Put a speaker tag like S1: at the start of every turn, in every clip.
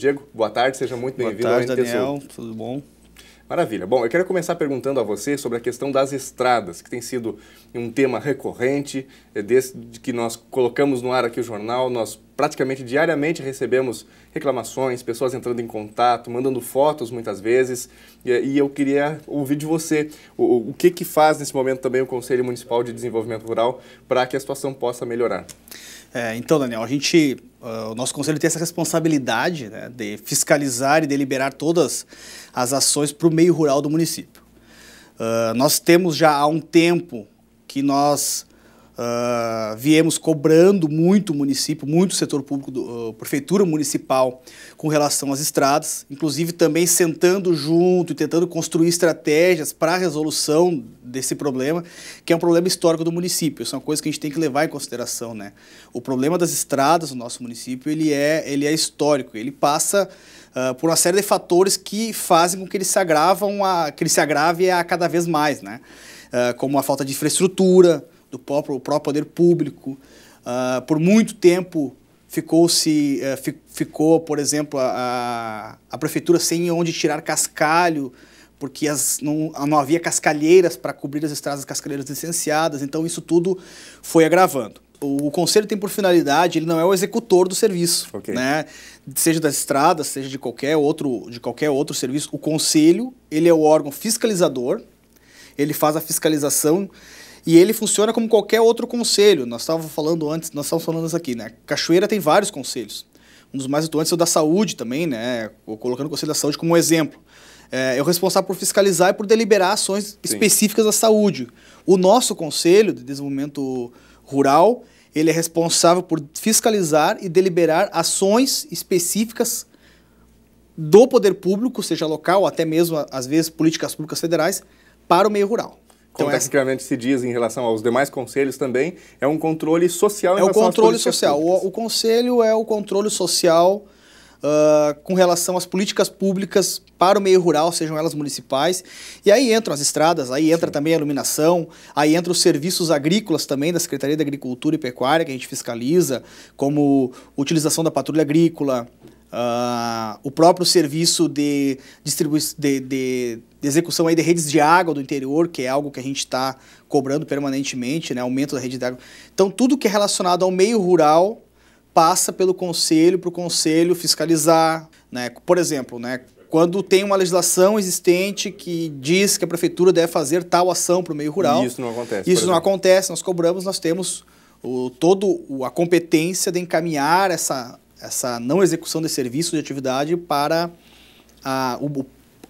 S1: Diego, boa tarde, seja muito bem-vindo. Boa tarde, Daniel, tudo bom? Maravilha. Bom, eu quero começar perguntando a você sobre a questão das estradas, que tem sido um tema recorrente, eh, desde que nós colocamos no ar aqui o jornal, nós praticamente diariamente recebemos reclamações, pessoas entrando em contato, mandando fotos muitas vezes, e, eu queria ouvir de você o, o que, que faz nesse momento também o Conselho Municipal de Desenvolvimento Rural para que a situação
S2: possa melhorar. É, então, Daniel, a gente, uh, o nosso conselho tem essa responsabilidade né, de fiscalizar e deliberar todas as ações para o meio rural do município. Uh, nós temos já há um tempo que nós ah, viemos cobrando muito o município, muito o setor público, do, uh, prefeitura municipal, com relação às estradas, inclusive também sentando junto e tentando construir estratégias para a resolução desse problema, que é um problema histórico do município. Isso é uma coisa que a gente tem que levar em consideração, né? O problema das estradas no nosso município, ele é, ele é histórico, ele passa uh, por uma série de fatores que fazem com que ele se agravam, a, que ele se agrave a cada vez mais, né? como a falta de infraestrutura, do próprio, o próprio poder público. Uh, por muito tempo ficou-se, uh, eh, fi, ficou, por exemplo, a, a, a, prefeitura sem onde tirar cascalho, porque as, não, ah, não havia cascalheiras para cobrir as estradas cascalheiras licenciadas, então isso tudo foi agravando o conselho tem por finalidade, ele não é o executor do serviço, okay. né? Seja das estradas, seja de qualquer outro, de qualquer outro serviço, o conselho, ele é o órgão fiscalizador. Ele faz a fiscalização e ele funciona como qualquer outro conselho. Nós estávamos falando antes, nós estávamos falando isso aqui, né? Cachoeira tem vários conselhos. Um dos mais atuantes é o da saúde também, né? Colocando o Conselho da Saúde como um exemplo. É, é o responsável por fiscalizar e por deliberar ações Sim. específicas da saúde. O nosso Conselho de Desenvolvimento Rural, ele é responsável por fiscalizar e deliberar ações específicas do poder público, seja local, até mesmo, às vezes, políticas públicas federais, para o meio rural.
S1: Então, como tecnicamente se diz em relação aos demais conselhos também, é um controle
S2: social em é o controle às social. O, o, conselho é o controle social uh, com relação às políticas públicas para o meio rural, sejam elas municipais. E aí entram as estradas, aí entra Sim. também a iluminação, aí entram os serviços agrícolas também da Secretaria da Agricultura e Pecuária, que a gente fiscaliza, como utilização da patrulha agrícola, uh, o próprio serviço de distribuição. de, de de execução aí de redes de água do interior, que é algo que a gente está cobrando permanentemente, né? aumento da rede de água. Então, tudo que é relacionado ao meio rural passa pelo conselho, para o conselho fiscalizar. Né? Por exemplo, né? quando tem uma legislação existente que diz que a prefeitura deve fazer tal ação para o meio rural. E isso não acontece. Isso não acontece, nós cobramos, nós temos o, todo a competência de encaminhar essa, essa não execução de serviço de atividade para a, o,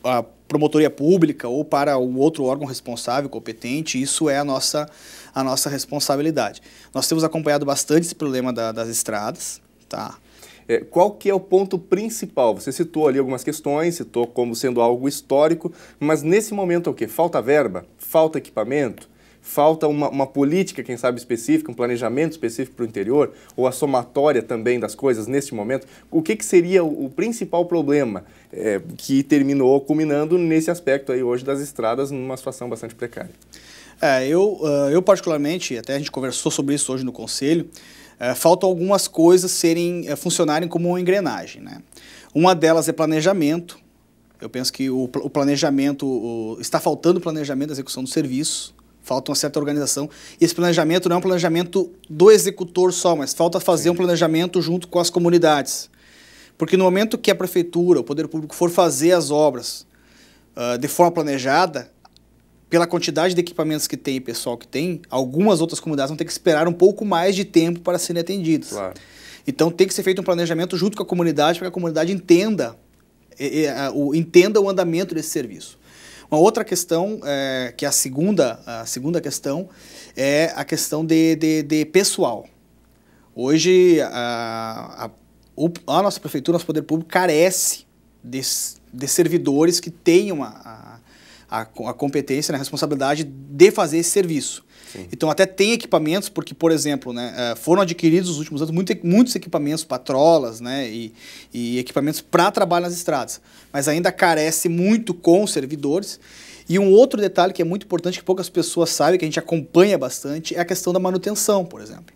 S2: a promotoria pública ou para o outro órgão responsável, competente, isso é a nossa, a nossa responsabilidade. Nós temos acompanhado bastante esse problema da, das estradas, tá? É, qual que é o ponto
S1: principal? Você citou ali algumas questões, citou como sendo algo histórico, mas nesse momento é o que? Falta verba? Falta equipamento? falta uma, uma política, quem sabe, específica, um planejamento específico para o interior, ou a somatória também das coisas neste momento. O que, que seria o, o principal problema é, que terminou culminando nesse aspecto aí hoje das estradas
S2: numa situação bastante precária? É, eu, ah, eu particularmente, até a gente conversou sobre isso hoje no conselho, é, faltam algumas coisas serem é, funcionarem como engrenagem, né? Uma delas é planejamento. Eu penso que o, o planejamento o, está faltando planejamento da execução do serviço. Falta uma certa organização. E esse planejamento não é um planejamento do executor só, mas falta fazer um planejamento junto com as comunidades. Porque no momento que a prefeitura, o poder público for fazer as obras uh, de forma planejada, pela quantidade de equipamentos que tem e pessoal que tem, algumas outras comunidades vão ter que esperar um pouco mais de tempo para serem atendidas. Claro. Então tem que ser feito um planejamento junto com a comunidade para que a comunidade entenda, e, e, a, o, entenda o andamento desse serviço. Uma outra questão, é, que é a segunda, a segunda questão, é a questão de, de, de pessoal. Hoje, a, a, a, nossa prefeitura, nosso poder público carece de, de servidores que tenham a, a, a competência, né, a responsabilidade de fazer esse serviço. Sim. Então até tem equipamentos, porque, por exemplo, né, eh, foram adquiridos nos últimos anos muito, muitos equipamentos, patrolas né, e, e equipamentos para trabalho nas estradas, mas ainda carece muito com servidores. E um outro detalhe que é muito importante, que poucas pessoas sabem, que a gente acompanha bastante, é a questão da manutenção, por exemplo.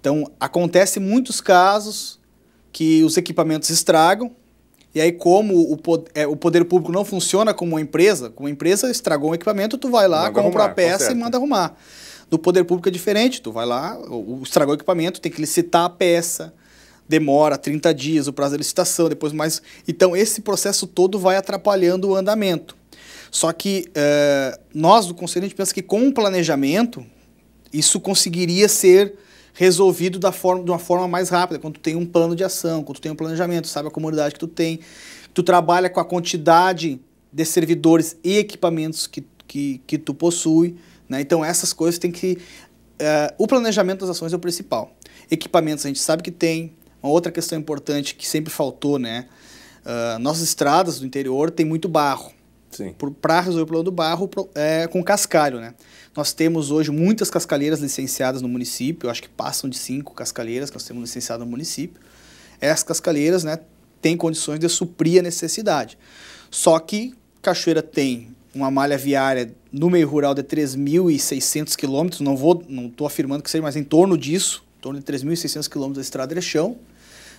S2: Então, acontece muitos casos que os equipamentos estragam, e aí, como o, pod é, o poder público não funciona como uma empresa, como uma empresa estragou um equipamento, tu vai lá, compra arrumar, a peça e manda arrumar. No poder público é diferente, tu vai lá, o, o estragou o equipamento, tem que licitar a peça, demora 30 dias o prazo da licitação, depois mais. Então, esse processo todo vai atrapalhando o andamento. Só que uh, nós do Conselho, a gente pensa que com o planejamento, isso conseguiria ser resolvido da forma, de uma forma mais rápida, quando tu tem um plano de ação, quando tu tem um planejamento, sabe a comunidade que tu tem, tu trabalha com a quantidade de servidores e equipamentos que, que, que tu possui, né? Então essas coisas tem que... Uh, o planejamento das ações é o principal. Equipamentos a gente sabe que tem, uma outra questão importante que sempre faltou, né? Uh, nossas estradas do interior tem muito barro para resolver o problema do barro é, com cascalho. Né? Nós temos hoje muitas cascalheiras licenciadas no município, eu acho que passam de cinco cascalheiras que nós temos licenciadas no município. Essas cascalheiras né, têm condições de suprir a necessidade. Só que Cachoeira tem uma malha viária no meio rural de 3.600 quilômetros, não vou, não estou afirmando que seja, mas em torno disso, em torno de 3.600 quilômetros da estrada de chão,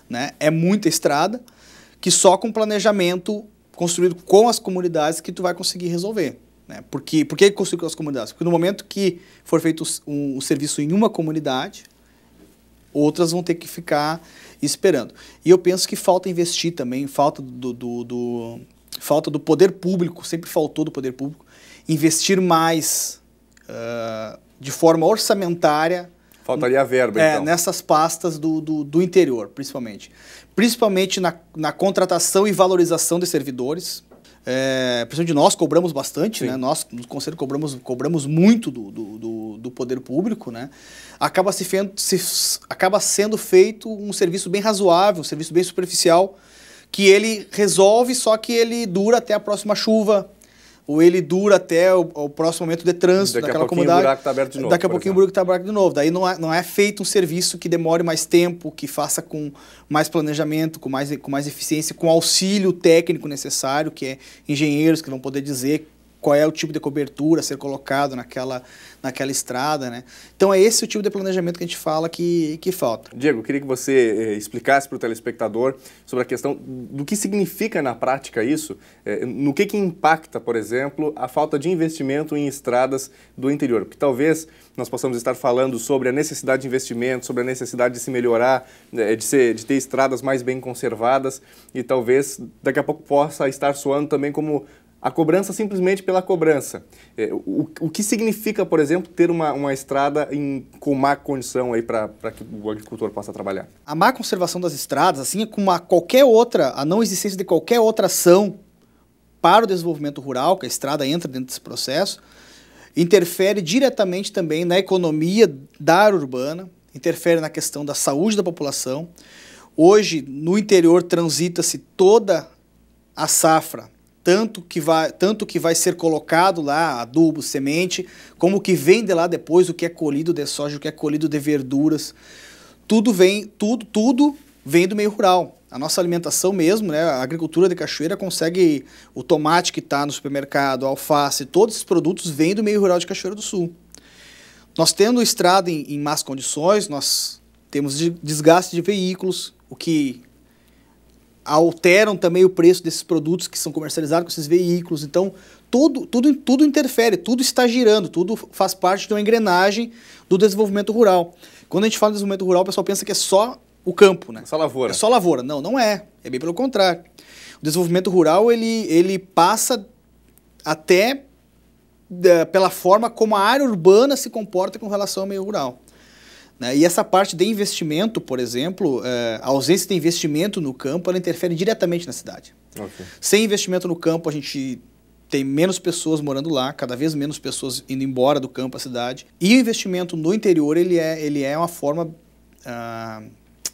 S2: né? é muita estrada, que só com planejamento construído com as comunidades que tu vai conseguir resolver. Né? Por que, por que construir com as comunidades? Porque no momento que for feito um, um serviço em uma comunidade, outras vão ter que ficar esperando. E eu penso que falta investir também, falta do, do, do, falta do poder público, sempre faltou do poder público, investir mais uh, de forma orçamentária Faltaria
S1: verba, é, então.
S2: Nessas pastas do, do, do, interior, principalmente. Principalmente na, na contratação e valorização de servidores. É, principalmente nós cobramos bastante, né? Nós, no Conselho, cobramos, cobramos muito do, do, do, do poder público, né? Acaba, se, feito se acaba sendo feito um serviço bem razoável, um serviço bem superficial, que ele resolve, só que ele dura até a próxima chuva, ou ele dura até o, o próximo momento de trânsito daqui daquela comunidade. Daqui a pouquinho o buraco está
S1: aberto de novo. Daqui a pouquinho
S2: exemplo. o buraco está aberto de novo. Daí não é, não é feito um serviço que demore mais tempo, que faça com mais planejamento, com mais, com mais eficiência, com auxílio técnico necessário, que é engenheiros que vão poder dizer qual é o tipo de cobertura a ser colocado naquela, naquela estrada, né? Então é esse o tipo de planejamento que a gente fala que, que falta. Diego, queria que você eh, explicasse para o telespectador sobre a questão
S1: do que significa na prática isso, eh, no que, que impacta, por exemplo, a falta de investimento em estradas do interior, porque talvez nós possamos estar falando sobre a necessidade de investimento, sobre a necessidade de se melhorar, né, de, ser, de ter estradas mais bem conservadas e talvez daqui a pouco possa estar soando também como a cobrança simplesmente pela cobrança. É, o, o que significa, por exemplo, ter uma, uma estrada em, com má condição aí
S2: para que o agricultor possa trabalhar? A má conservação das estradas, assim é como a qualquer outra, a não existência de qualquer outra ação para o desenvolvimento rural, que a estrada entra dentro desse processo, interfere diretamente também na economia da área urbana, interfere na questão da saúde da população. Hoje, no interior, transita-se toda a safra tanto que vai, tanto que vai ser colocado lá, adubo, semente, como que vem de lá depois, o que é colhido de soja, o que é colhido de verduras. Tudo vem, tudo, tudo vem do meio rural. A nossa alimentação mesmo, né, a agricultura de cachoeira consegue o tomate que está no supermercado, a alface, todos esses produtos vêm do meio rural de Cachoeira do Sul. Nós tendo estrada em, em más condições, nós temos desgaste de veículos, o que alteram também o preço desses produtos que são comercializados com esses veículos. Então, tudo, tudo, tudo interfere, tudo está girando, tudo faz parte de uma engrenagem do desenvolvimento rural. Quando a gente fala de desenvolvimento rural, o pessoal pensa que é só o campo, né? Só lavoura. É só lavoura. Não, não é. É bem pelo contrário. O desenvolvimento rural, ele, ele passa até eh, pela forma como a área urbana se comporta com relação ao meio rural. Né? E essa parte de investimento, por exemplo, é, a ausência de investimento no campo, ela interfere diretamente na cidade. Okay. Sem investimento no campo, a gente tem menos pessoas morando lá, cada vez menos pessoas indo embora do campo à cidade. E o investimento no interior, ele é, ele é uma forma uh,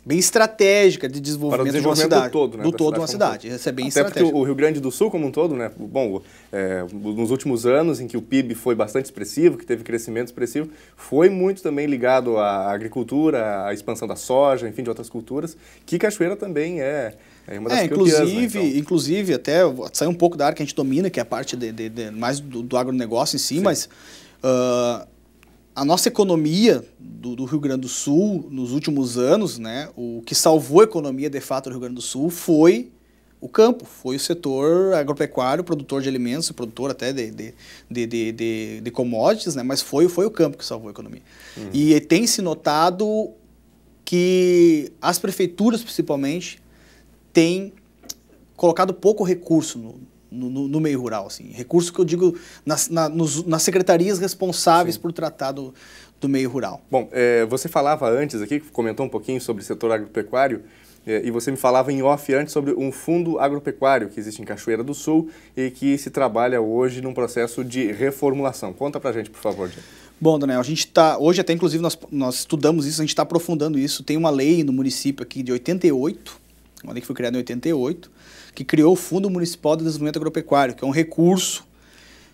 S2: bem estratégica de desenvolvimento, Para desenvolvimento de uma cidade. Do todo, né? Do todo cidade uma cidade. Isso é bem Até estratégico. Porque o Rio
S1: Grande do Sul, como um todo, né? Bom, é, nos últimos anos em que o PIB foi bastante expressivo, que teve crescimento expressivo, foi muito também ligado à agricultura, à expansão da soja, enfim, de outras culturas, que Cachoeira também é, é uma das é, inclusive,
S2: né? então... inclusive, até sair um pouco da área que a gente domina, que é a parte de, de, de mais do, do agronegócio em si, Sim. mas. Uh, a nossa economia do, do, Rio Grande do Sul nos últimos anos, né, o que salvou a economia de fato do Rio Grande do Sul foi o campo, foi o setor agropecuário, produtor de alimentos, produtor até de, de, de, de, de, de commodities, né, mas foi, foi o campo que salvou a economia. Uhum. E tem se notado que as prefeituras, principalmente, têm colocado pouco recurso no, no, no, no, meio rural, assim. Recurso que eu digo nas, na, nos, nas secretarias responsáveis Sim. por tratar do, do meio rural.
S1: Bom, é, você falava antes aqui, comentou um pouquinho sobre o setor agropecuário, é, e você me falava em off antes sobre um fundo agropecuário que existe em Cachoeira do Sul e que se trabalha hoje num processo de
S2: reformulação. Conta pra gente, por favor, Diego. Bom, Daniel, a gente está. Hoje, até inclusive, nós, nós estudamos isso, a gente está aprofundando isso. Tem uma lei no município aqui de 88, uma lei que foi criada em 88, que criou o Fundo Municipal de Desenvolvimento Agropecuário, que é um recurso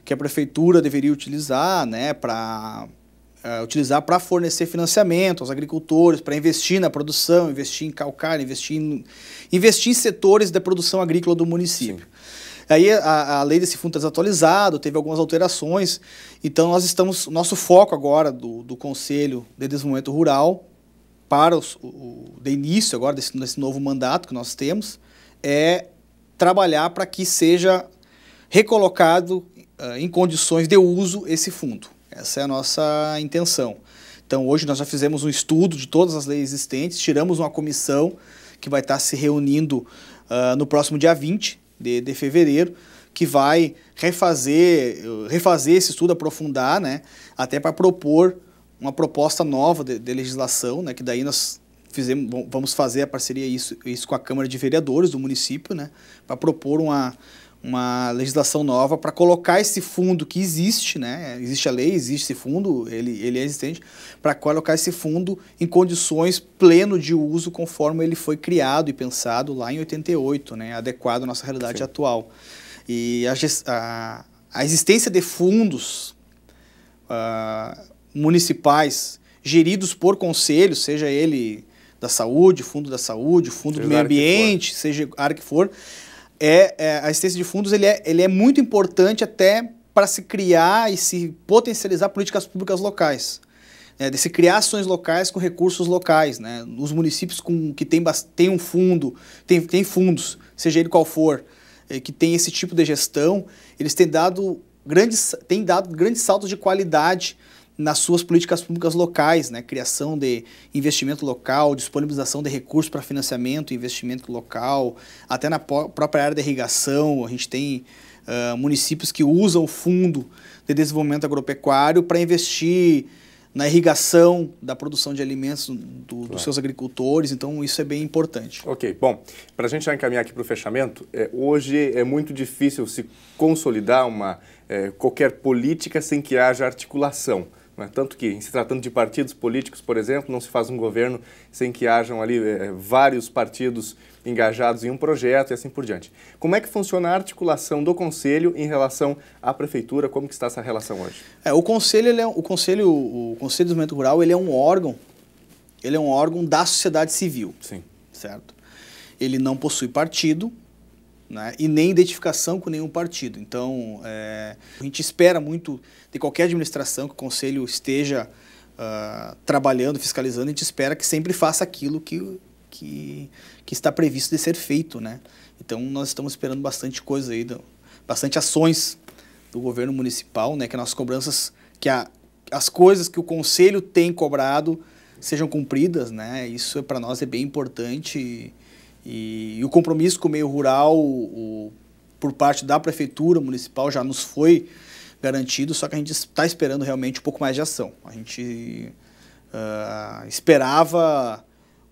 S2: que a prefeitura deveria utilizar né, para uh, é, utilizar para fornecer financiamento aos agricultores, para investir na produção, investir em calcário, investir em, investir em setores da produção agrícola do município. Sim. Aí a, a, lei desse fundo está desatualizada, teve algumas alterações, então nós estamos, nosso foco agora do, do Conselho de Desenvolvimento Rural para os, o, o de início agora desse, desse novo mandato que nós temos é trabalhar para que seja recolocado uh, em condições de uso esse fundo. Essa é a nossa intenção. Então, hoje nós já fizemos um estudo de todas as leis existentes, tiramos uma comissão que vai estar se reunindo uh, no próximo dia 20 de, de fevereiro, que vai refazer, refazer esse estudo, aprofundar, né, até para propor uma proposta nova de, de legislação, né, que daí nós fizemos, vamos fazer a parceria isso, isso com a Câmara de Vereadores do município, né, para propor uma, uma legislação nova para colocar esse fundo que existe, né, existe a lei, existe esse fundo, ele, ele é existente, para colocar esse fundo em condições pleno de uso conforme ele foi criado e pensado lá em 88, né, adequado à nossa realidade Sim. atual. E a, a, a, existência de fundos uh, municipais geridos por conselho seja ele da saúde, fundo da saúde, fundo seja do meio ambiente, seja a área que for, é, é, a existência de fundos ele é, ele é muito importante até para se criar e se potencializar políticas públicas locais. É, de se criar ações locais com recursos locais. Né? Os municípios com, que tem, tem um fundo, tem, tem fundos, seja ele qual for, é, que tem esse tipo de gestão, eles têm dado grandes, têm dado grandes saltos de qualidade nas suas políticas públicas locais, né? criação de investimento local, disponibilização de recursos para financiamento, investimento local, até na própria área de irrigação, a gente tem uh, municípios que usam o fundo de desenvolvimento agropecuário para investir na irrigação da produção de alimentos do, claro. dos seus agricultores, então isso é bem importante.
S1: Ok, bom, para a gente já encaminhar aqui para o fechamento, é, hoje é muito difícil se consolidar uma, é, qualquer política sem que haja articulação. Né? Tanto que, em se tratando de partidos políticos, por exemplo, não se faz um governo sem que hajam ali é, vários partidos engajados em um projeto e assim por diante. Como é que funciona a articulação do Conselho em relação à Prefeitura? Como que está essa
S2: relação hoje? É, o Conselho, é, o Conselho, o Conselho de Desenvolvimento Rural, ele é um órgão, ele é um órgão da sociedade civil. Sim. Certo? Ele não possui partido, né, e nem identificação com nenhum partido. Então, é, a gente espera muito de qualquer administração que o Conselho esteja uh, trabalhando, fiscalizando, a gente espera que sempre faça aquilo que, que, que, está previsto de ser feito. Né? Então, nós estamos esperando bastante coisa aí, bastante ações do governo municipal, né, que as cobranças, que a, as coisas que o Conselho tem cobrado sejam cumpridas. Né? Isso, para nós, é bem importante e, e, e o compromisso com o meio rural, o, o, por parte da prefeitura municipal, já nos foi garantido, só que a gente está esperando realmente um pouco mais de ação. A gente uh, esperava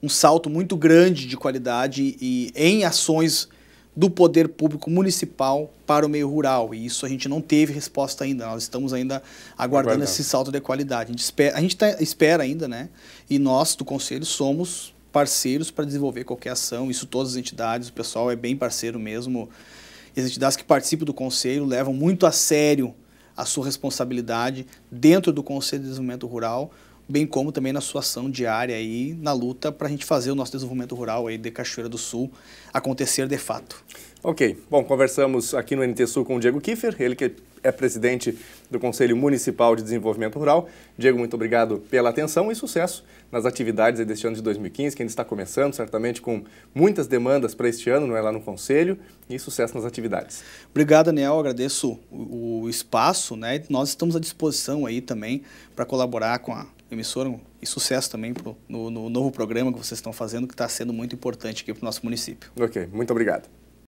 S2: um salto muito grande de qualidade e em ações do poder público municipal para o meio rural. E isso a gente não teve resposta ainda. Nós estamos ainda aguardando, aguardando. esse salto de qualidade. A gente, espera, a gente tá, espera ainda, né? E nós do Conselho somos parceiros para desenvolver qualquer ação, isso todas as entidades, o pessoal é bem parceiro mesmo. As entidades que participam do conselho levam muito a sério a sua responsabilidade dentro do Conselho de Desenvolvimento Rural, bem como também na sua ação diária aí na luta para a gente fazer o nosso desenvolvimento rural aí de Cachoeira do Sul acontecer de fato.
S1: Ok, bom, conversamos aqui no NT Sul com o Diego Kiffer, ele que é presidente do Conselho Municipal de Desenvolvimento Rural. Diego, muito obrigado pela atenção e sucesso nas atividades deste ano de 2015, que ainda está começando, certamente com muitas demandas para este ano, não é lá no Conselho,
S2: e sucesso nas atividades. Obrigado, Daniel, agradeço o espaço, né? Nós estamos à disposição aí também para colaborar com a emissora e sucesso também pro, no, no novo programa que vocês estão fazendo, que está sendo muito importante aqui para o nosso município. Ok, muito obrigado.